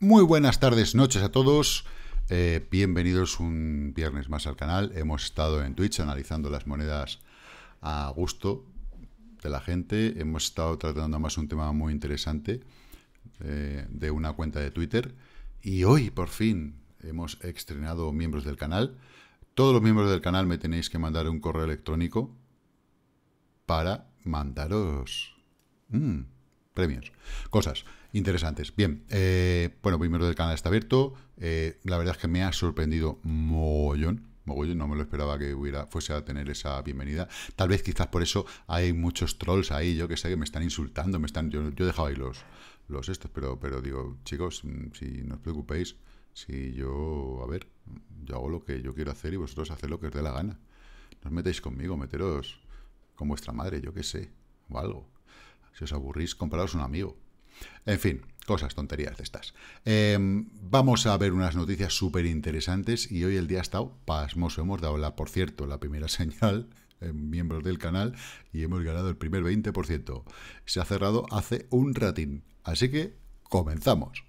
Muy buenas tardes, noches a todos. Eh, bienvenidos un viernes más al canal. Hemos estado en Twitch analizando las monedas a gusto de la gente. Hemos estado tratando más un tema muy interesante eh, de una cuenta de Twitter. Y hoy, por fin, hemos estrenado miembros del canal. Todos los miembros del canal me tenéis que mandar un correo electrónico para mandaros mm, premios, cosas interesantes. Bien, eh, bueno, primero del canal está abierto. Eh, la verdad es que me ha sorprendido mogollón. Mogollón, no me lo esperaba que hubiera, fuese a tener esa bienvenida. Tal vez quizás por eso hay muchos trolls ahí, yo que sé, que me están insultando, me están. Yo, yo dejado ahí los, los estos, pero, pero digo, chicos, mm, si no os preocupéis, si yo, a ver, yo hago lo que yo quiero hacer y vosotros haced lo que os dé la gana. No os metéis conmigo, meteros con vuestra madre, yo que sé, o algo. Si os aburrís, compraros un amigo. En fin, cosas, tonterías de estas. Em, vamos a ver unas noticias súper interesantes y hoy el día ha estado pasmoso. Hemos dado, la, por cierto, la primera señal en miembros del canal y hemos ganado el primer 20%. Se ha cerrado hace un ratín. Así que comenzamos.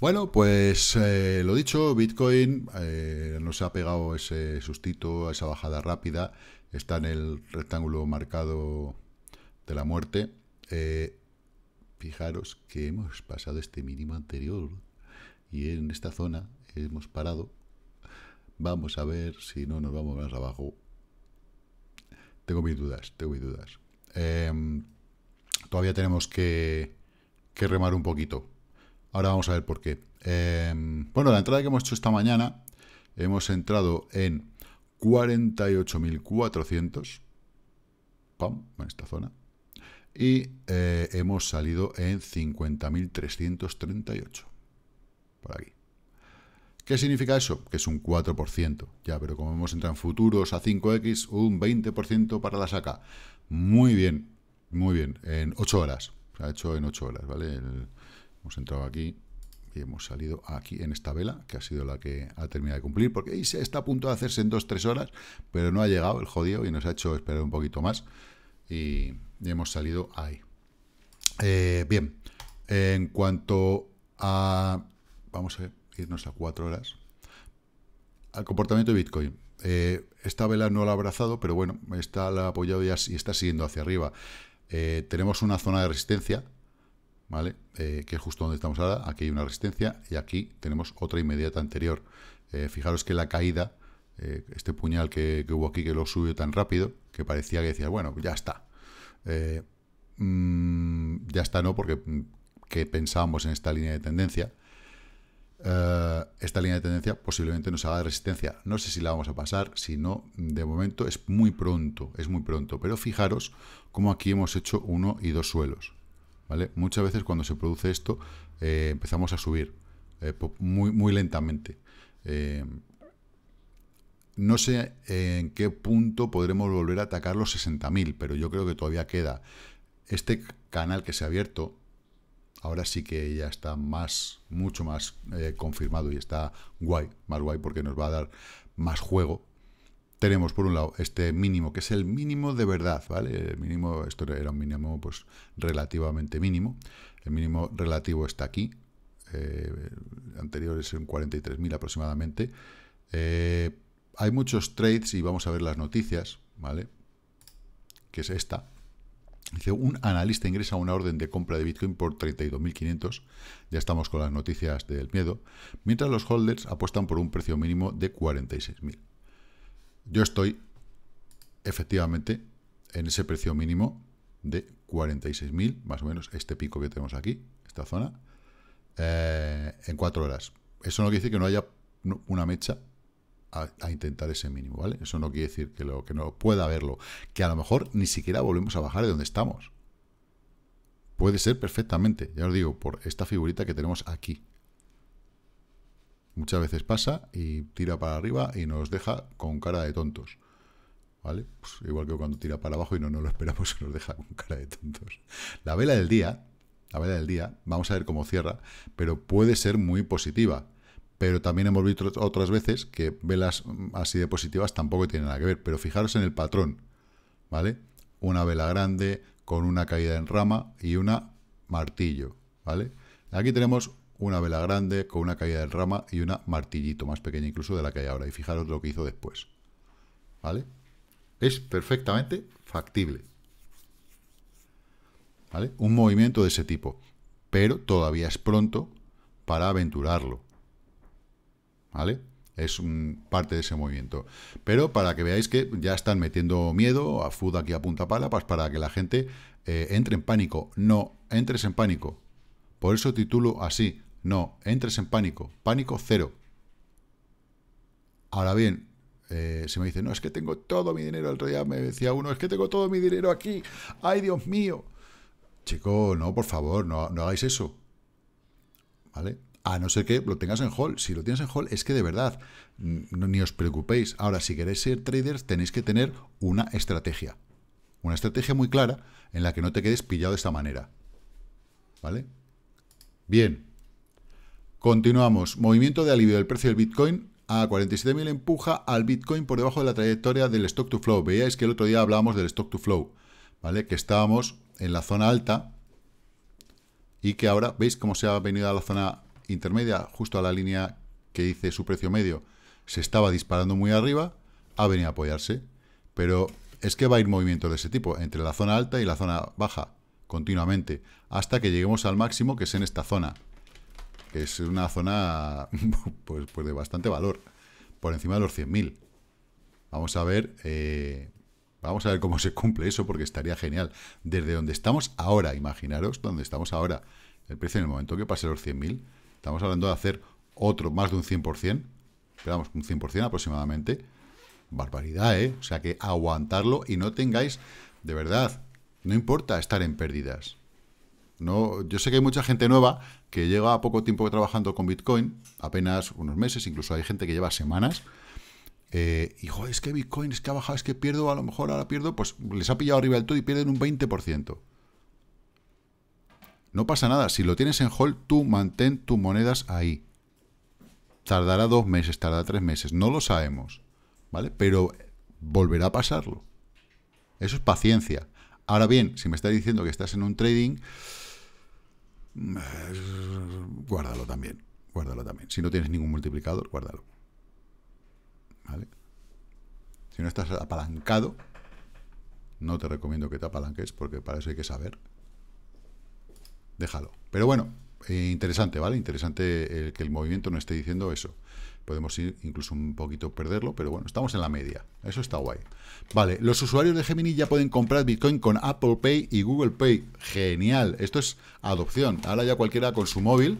Bueno, pues eh, lo dicho, Bitcoin eh, nos ha pegado ese sustito, esa bajada rápida, está en el rectángulo marcado de la muerte. Eh, fijaros que hemos pasado este mínimo anterior y en esta zona hemos parado. Vamos a ver si no nos vamos más abajo. Tengo mis dudas, tengo mis dudas. Em, todavía tenemos que remar un poquito Ahora vamos a ver por qué. Em, bueno, la entrada que hemos hecho esta mañana, hemos entrado en 48.400, pam, en esta zona, y eh, hemos salido en 50.338, por aquí. ¿Qué significa eso? Que es un 4%, ya, pero como hemos entrado en futuros a 5X, un 20% para la saca. Muy bien, muy bien, en 8 horas, se ha hecho en 8 horas, ¿vale? El, Hemos entrado aquí y hemos salido aquí en esta vela, que ha sido la que ha terminado de cumplir, porque ahí está a punto de hacerse en 2-3 horas, pero no ha llegado el jodido y nos ha hecho esperar un poquito más y, hemos salido ahí. Eh, bien, en cuanto a... Vamos a irnos a 4 horas. Al comportamiento de Bitcoin. Eh, esta vela no la ha abrazado, pero bueno, está la apoyado y, está siguiendo hacia arriba. Eh, tenemos una zona de resistencia ¿vale? Eh, que es justo donde estamos ahora, aquí hay una resistencia y aquí tenemos otra inmediata anterior. Eh, fijaros que la caída, eh, este puñal que, hubo aquí que lo subió tan rápido, que parecía que decía, bueno, ya está. Mm, ya está, ¿no? Porque mm, que pensábamos en esta línea de tendencia. esta línea de tendencia posiblemente nos haga resistencia. No sé si la vamos a pasar, si no, de momento es muy pronto, es muy pronto. Pero fijaros cómo aquí hemos hecho uno y dos suelos. Muchas veces cuando se produce esto eh, empezamos a subir eh, muy, muy lentamente. Eh, no sé en qué punto podremos volver a atacar los 60.000, pero yo creo que todavía queda. Este canal que se ha abierto, ahora sí que ya está más, mucho más confirmado y está guay, más guay porque nos va a dar más juego tenemos por un lado este mínimo, que es el mínimo de verdad, ¿vale? El mínimo, esto era un mínimo pues relativamente mínimo, el mínimo relativo está aquí, el eh, anterior es un 43.000 aproximadamente. Eh, hay muchos trades y vamos a ver las noticias, ¿vale? Que es esta. Dice, un analista ingresa una orden de compra de Bitcoin por 32.500. Ya estamos con las noticias del miedo. Mientras los holders apuestan por un precio mínimo de 46.000. Yo estoy efectivamente en ese precio mínimo de 46.000, más o menos este pico que tenemos aquí, esta zona, eh, en cuatro horas. Eso no quiere decir que no haya una mecha a, intentar ese mínimo, ¿vale? Eso no quiere decir que, lo, que no pueda haberlo, que a lo mejor ni siquiera volvemos a bajar de donde estamos. Puede ser perfectamente, ya os digo, por esta figurita que tenemos aquí, Muchas veces pasa y tira para arriba y nos deja con cara de tontos. ¿Vale? Pues igual que cuando tira para abajo y no nos lo esperamos, nos deja con cara de tontos. La vela del día, la vela del día, vamos a ver cómo cierra, pero puede ser muy positiva. Pero también hemos visto otras veces que velas mm, así de positivas tampoco tienen nada que ver. Pero fijaros en el patrón, ¿vale? Una vela grande con una caída en rama y una martillo, ¿vale? Aquí tenemos una vela grande con una caída del rama y una martillito más pequeña incluso de la que hay ahora. Y fijaros lo que hizo después. ¿Vale? Es perfectamente factible. ¿Vale? Un movimiento de ese tipo. Pero todavía es pronto para aventurarlo. ¿Vale? Es parte de ese movimiento. Pero para que veáis que ya están metiendo miedo a FUD aquí a punta pala, pues para que la gente eh, entre en pánico. No entres en pánico. Por eso titulo así, no, entres en pánico. Pánico cero. Ahora bien, eh, si me dice no, es que tengo todo mi dinero, el me decía uno, es que tengo todo mi dinero aquí. ¡Ay, Dios mío! Chico, no, por favor, no, hagáis eso. ¿Vale? A no ser que lo tengas en hall. Si lo tienes en hall, es que de verdad, no, ni os preocupéis. Ahora, si queréis ser traders, tenéis que tener una estrategia. Una estrategia muy clara en la que no te quedes pillado de esta manera. ¿Vale? Bien. Continuamos. Movimiento de alivio del precio del Bitcoin a 47.000 empuja al Bitcoin por debajo de la trayectoria del stock to flow. Veíais que el otro día hablábamos del stock to flow, ¿vale? Que estábamos en la zona alta y que ahora, ¿veis cómo se ha venido a la zona intermedia, justo a la línea que dice su precio medio? Se estaba disparando muy arriba, ha venido a apoyarse, pero es que va a ir movimiento de ese tipo, entre la zona alta y la zona baja, continuamente, hasta que lleguemos al máximo que es en esta zona que es una zona pues, pues, de bastante valor, por encima de los 100.000. Vamos a ver, eh, vamos a ver cómo se cumple eso, porque estaría genial. Desde donde estamos ahora, imaginaros donde estamos ahora, el precio en el momento que pase los 100.000, estamos hablando de hacer otro, más de un 100%, esperamos un 100% aproximadamente. Barbaridad, ¿eh? O sea que aguantarlo y no tengáis, de verdad, no importa estar en pérdidas yo sé que hay mucha gente nueva que a poco tiempo trabajando con Bitcoin, apenas unos meses, incluso hay gente que lleva semanas. Eh, y joder, es que Bitcoin es que ha bajado, es que pierdo, a lo mejor ahora pierdo, pues les ha pillado arriba del todo y pierden un 20%. No pasa nada, si lo tienes en hold, tú mantén tus monedas ahí. Tardará dos meses, tardará tres meses, no lo sabemos, ¿vale? Pero volverá a pasarlo. Eso es paciencia. Ahora bien, si me estás diciendo que estás en un trading, Mm, eh, guárdalo también, guárdalo también. Si no tienes ningún multiplicador, guárdalo. ¿Vale? Si no estás apalancado, no te recomiendo que te apalanques porque para eso hay que saber. Déjalo. Pero bueno, eh, interesante, ¿vale? Interesante que el movimiento no esté diciendo eso. Podemos ir incluso un poquito perderlo, pero bueno, estamos en la media. Eso está guay. Vale, los usuarios de Gemini ya pueden comprar Bitcoin con Apple Pay y Google Pay. Genial, esto es adopción. Ahora ya cualquiera con su móvil,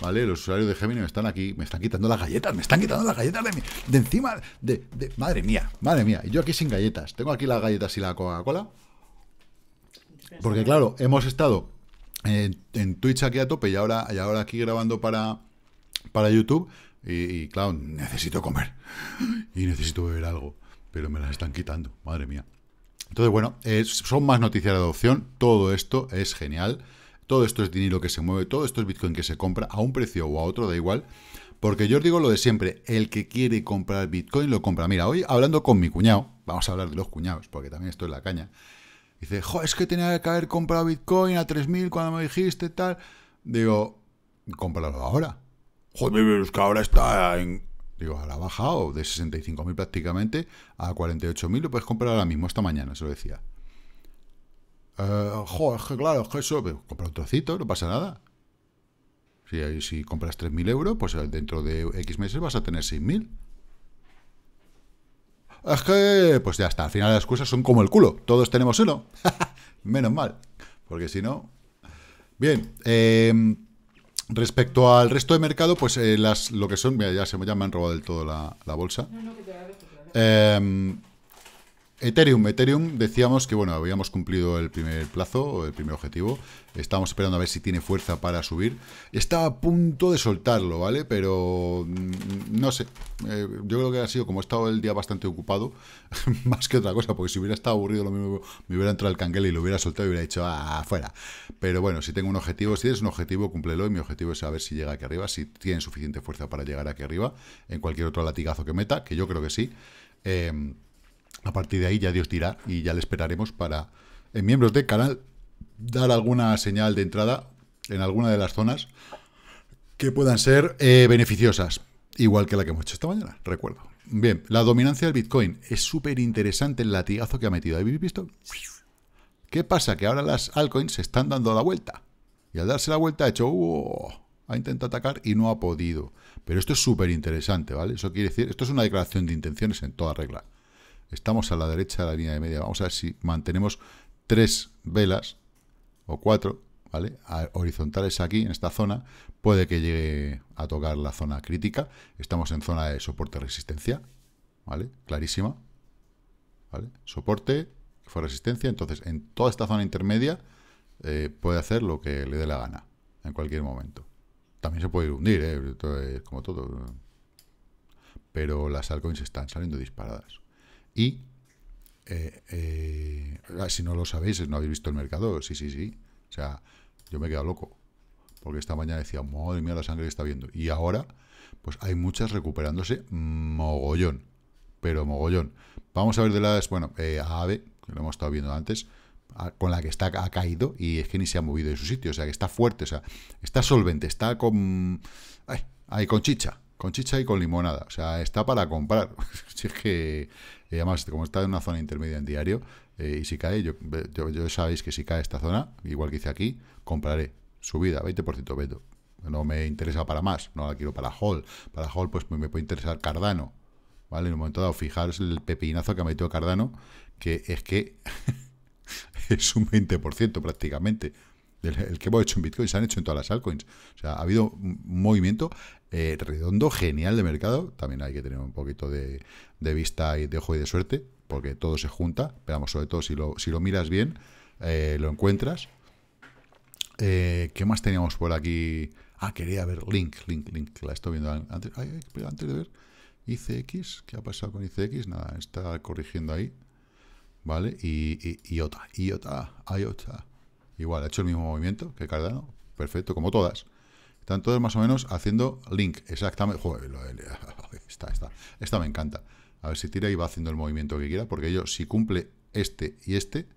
¿vale? Los usuarios de Gemini me están aquí, me están quitando las galletas, me están quitando las galletas de, de encima, de, Madre mía, madre mía, y yo aquí sin galletas. Tengo aquí las galletas y la Coca-Cola. Porque claro, hemos estado eh, en, Twitch aquí a tope y ahora, y ahora aquí grabando para, para YouTube. Y, claro, necesito comer y necesito beber algo, pero me las están quitando, madre mía. Entonces, bueno, son más noticias de adopción. Todo esto es genial. Todo esto es dinero que se mueve, todo esto es Bitcoin que se compra a un precio o a otro, da igual. Porque yo os digo lo de siempre, el que quiere comprar Bitcoin lo compra. Mira, hoy hablando con mi cuñado, vamos a hablar de los cuñados, porque también esto es la caña. Dice, jo, es que tenía que haber comprado Bitcoin a 3.000 cuando me dijiste tal. Digo, cómpralo ahora. Joder, es que ahora está en... Digo, ahora ha bajado de 65.000 prácticamente a 48.000. Lo puedes comprar ahora mismo, esta mañana, se lo decía. joder eh, jo, es que claro, es que eso... compra un trocito, no pasa nada. Si, si compras 3.000 euros, pues dentro de X meses vas a tener 6.000. Es que, pues ya está, al final las cosas son como el culo. Todos tenemos uno. Menos mal. Porque si no... Bien. Em, respecto al resto de mercado, pues eh, las, lo que son... Mira, ya se me han robado del todo la, bolsa. No, Eh, Ethereum, Ethereum, decíamos que bueno, habíamos cumplido el primer plazo, el primer objetivo. Estábamos esperando a ver si tiene fuerza para subir. Estaba a punto de soltarlo, ¿vale? Pero mm, no sé. Eh, yo creo que ha sido como he estado el día bastante ocupado, más que otra cosa, porque si hubiera estado aburrido lo mismo, me hubiera entrado el canguel y lo hubiera soltado y hubiera dicho, ah, fuera. Pero bueno, si tengo un objetivo, si es un objetivo, cúmplelo. Y mi objetivo es a ver si llega aquí arriba, si tiene suficiente fuerza para llegar aquí arriba, en cualquier otro latigazo que meta, que yo creo que sí. Eh, a partir de ahí ya Dios dirá y ya le esperaremos para, en miembros del canal, dar alguna señal de entrada en alguna de las zonas que puedan ser eh, beneficiosas, igual que la que hemos hecho esta mañana, recuerdo. Bien, la dominancia del Bitcoin es súper interesante el latigazo que ha metido. ¿Habéis visto? ¿Qué pasa? Que ahora las altcoins se están dando la vuelta. Y al darse la vuelta ha hecho... ha intentado atacar y no ha podido. Pero esto es súper interesante, ¿vale? Eso quiere decir... Esto es una declaración de intenciones en toda regla. Estamos a la derecha de la línea de media. Vamos a ver si mantenemos tres velas o cuatro, ¿vale? horizontales aquí, en esta zona. Puede que llegue a tocar la zona crítica. Estamos en zona de soporte-resistencia, ¿vale? Clarísima. ¿Vale? Soporte, fue resistencia. Entonces, en toda esta zona intermedia eh, puede hacer lo que le dé la gana en cualquier momento. También se puede ir hundir, ¿eh? como todo. Pero las altcoins están saliendo disparadas. Y, eh, eh, ah, si no lo sabéis, no habéis visto el mercado. Sí, sí, sí. O sea, yo me he quedado loco. Porque esta mañana decía, madre mía, la sangre que está viendo. Y ahora, pues hay muchas recuperándose mm, mogollón. Pero mogollón. Vamos a ver de la, bueno, eh, AVE, que lo hemos estado viendo antes, ah, con la que está, ha caído y es que ni se ha movido de su sitio. O sea, que está fuerte, o sea, está solvente, está con... Ay, conchicha con chicha. Con chicha y con limonada. O sea, está para comprar. si es que, eh, además, como está en una zona intermedia en diario, eh, y si cae, yo, yo, sabéis que si cae esta zona, igual que hice aquí, compraré. Subida, 20% veto. No me interesa para más, no la quiero para Hall. Para Hall, pues me, me puede interesar Cardano. ¿Vale? En un momento dado, fijaros el pepinazo que ha metido Cardano, que es que es un 20% prácticamente el que hemos hecho en Bitcoin, se han hecho en todas las altcoins. O sea, ha habido un movimiento eh, redondo, genial de mercado. También hay que tener un poquito de, vista y de ojo y de suerte, porque todo se junta. Pero vamos, sobre todo si lo, si lo miras bien, eh, lo encuentras. Eh, ¿Qué más teníamos por aquí? Ah, quería ver Link, Link, Link, la estoy viendo antes. de ver ICX, ¿qué ha pasado con ICX? Nada, está corrigiendo ahí. ¿Vale? Y, y IOTA, IOTA, IOTA. Igual, ha hecho el mismo movimiento que Cardano. Perfecto, como todas. Están todos más o menos haciendo link. Exactamente. Joder, esta, me encanta. A ver si tira y va haciendo el movimiento que quiera. Porque yo, si cumple este y este,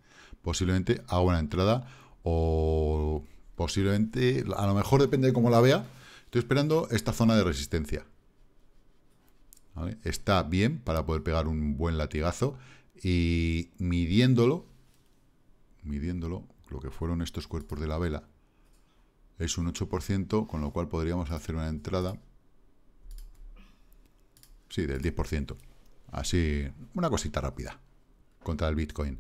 posiblemente haga una entrada o posiblemente, a lo mejor depende de cómo la vea, estoy esperando esta zona de resistencia. Está bien para poder pegar un buen latigazo y midiéndolo, midiéndolo, lo que fueron estos cuerpos de la vela, es un 8%, con lo cual podríamos hacer una entrada, sí, del 10%. Así, una cosita rápida contra el Bitcoin.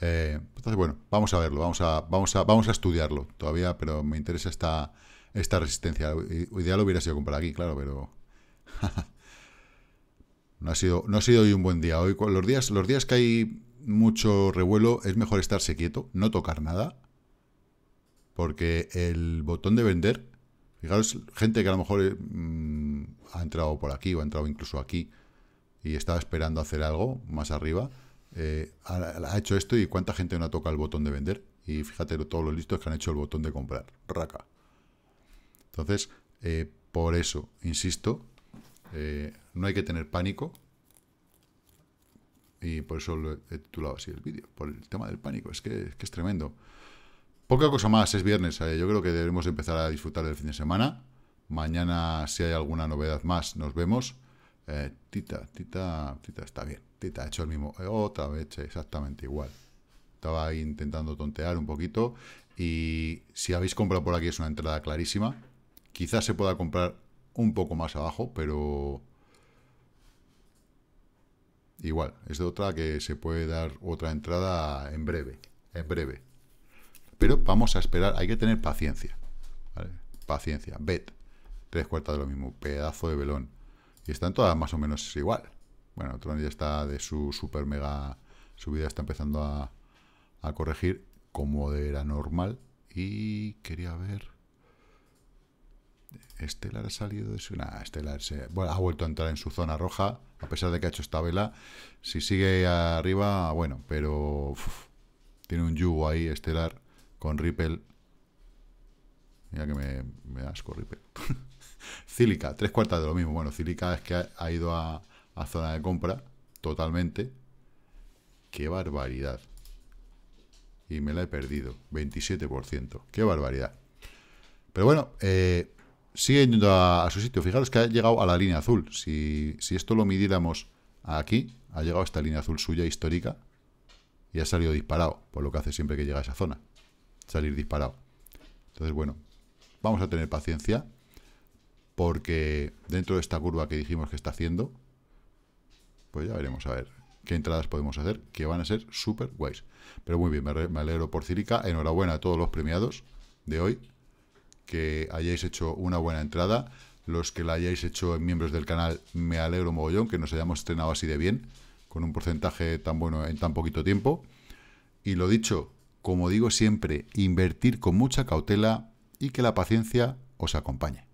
Eh, entonces, bueno, vamos a verlo, vamos a, vamos a, vamos a estudiarlo todavía, pero me interesa esta, esta resistencia. Ideal hubiera sido comprar aquí, claro, pero... no, ha sido, no ha sido hoy un buen día. Hoy, los, días, los días que hay mucho revuelo, es mejor estarse quieto, no tocar nada, porque el botón de vender, fijaros, gente que a lo mejor eh, mm, ha entrado por aquí o ha entrado incluso aquí y estaba esperando hacer algo más arriba, eh, ha, hecho esto y cuánta gente no ha tocado el botón de vender. Y fíjate todos los listos que han hecho el botón de comprar. Raca. Entonces, eh, por eso, insisto, no hay que tener pánico, y por eso lo he titulado así el vídeo, por el tema del pánico. Es que, es tremendo. Poca cosa más, es viernes. Eh, yo creo que debemos empezar a disfrutar del fin de semana. Mañana, si hay alguna novedad más, nos vemos. Eh, tita, Tita, Tita está bien. Tita ha hecho el mismo. Eh, otra vez, exactamente igual. Estaba intentando tontear un poquito. Y si habéis comprado por aquí es una entrada clarísima. Quizás se pueda comprar un poco más abajo, pero igual, es de otra que se puede dar otra entrada en breve, en breve. Pero vamos a esperar, hay que tener paciencia, Paciencia, bet, tres cuartas de lo mismo, pedazo de velón. Y están todas más o menos igual. Bueno, Tron ya está de su super mega subida, está empezando a, a corregir como era normal. Y quería ver... Estelar ha salido de su... Nah, Estelar se, bueno, ha vuelto a entrar en su zona roja, a pesar de que ha hecho esta vela. Si sigue arriba, bueno, pero... tiene un yugo ahí, Estelar, con Ripple. Mira que me, asco, Ripple. Cílica, tres cuartas de lo mismo. Bueno, Cílica es que ha, ido a, a zona de compra totalmente. ¡Qué barbaridad! Y me la he perdido, 27%. ¡Qué barbaridad! Pero bueno, eh, Sigue yendo a, su sitio. Fijaros que ha llegado a la línea azul. Si, esto lo midiéramos aquí, ha llegado a esta línea azul suya histórica y ha salido disparado, por lo que hace siempre que llega a esa zona. Salir disparado. Entonces, bueno, vamos a tener paciencia porque dentro de esta curva que dijimos que está haciendo, pues ya veremos a ver qué entradas podemos hacer, que van a ser súper guays. Pero muy bien, me, me alegro por Cirica. Enhorabuena a todos los premiados de hoy que hayáis hecho una buena entrada. Los que la hayáis hecho en miembros del canal, me alegro mogollón que nos hayamos estrenado así de bien, con un porcentaje tan bueno en tan poquito tiempo. Y lo dicho, como digo siempre, invertir con mucha cautela y que la paciencia os acompañe.